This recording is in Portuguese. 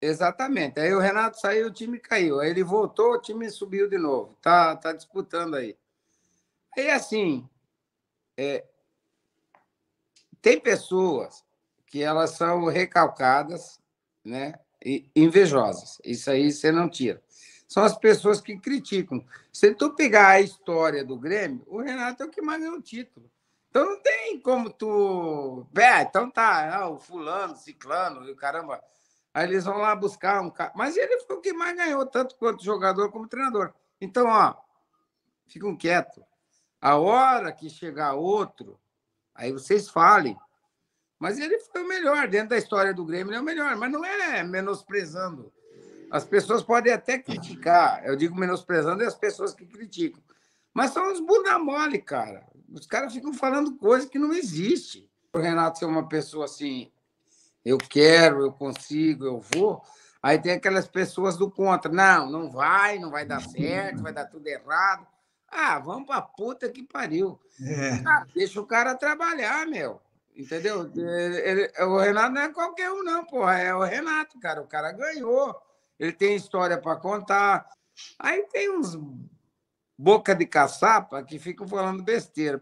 Exatamente. Aí o Renato saiu, o time caiu. Aí ele voltou, o time subiu de novo. Tá, tá disputando aí. Aí assim, é, tem pessoas que elas são recalcadas, né? E invejosas. Isso aí você não tira. São as pessoas que criticam. Se tu pegar a história do Grêmio, o Renato é o que mais ganhou o título. Então não tem como tu. É, então tá, ah, o fulano, ciclano, o caramba. Aí eles vão lá buscar um cara. Mas ele foi o que mais ganhou, tanto quanto jogador como treinador. Então, ó, ficam quietos. A hora que chegar outro, aí vocês falem. Mas ele foi o melhor, dentro da história do Grêmio, ele é o melhor. Mas não é menosprezando. As pessoas podem até criticar. Eu digo menosprezando é as pessoas que criticam. Mas são uns bunda mole, cara. Os caras ficam falando coisas que não existe. O Renato ser uma pessoa assim eu quero, eu consigo, eu vou. Aí tem aquelas pessoas do contra. Não, não vai, não vai dar certo, vai dar tudo errado. Ah, vamos pra puta que pariu. É. Ah, deixa o cara trabalhar, meu. Entendeu? É, ele, ele, é, o Renato não é qualquer um, não, porra. É o Renato, cara. O cara ganhou. Ele tem história para contar. Aí tem uns boca de caçapa que ficam falando besteira.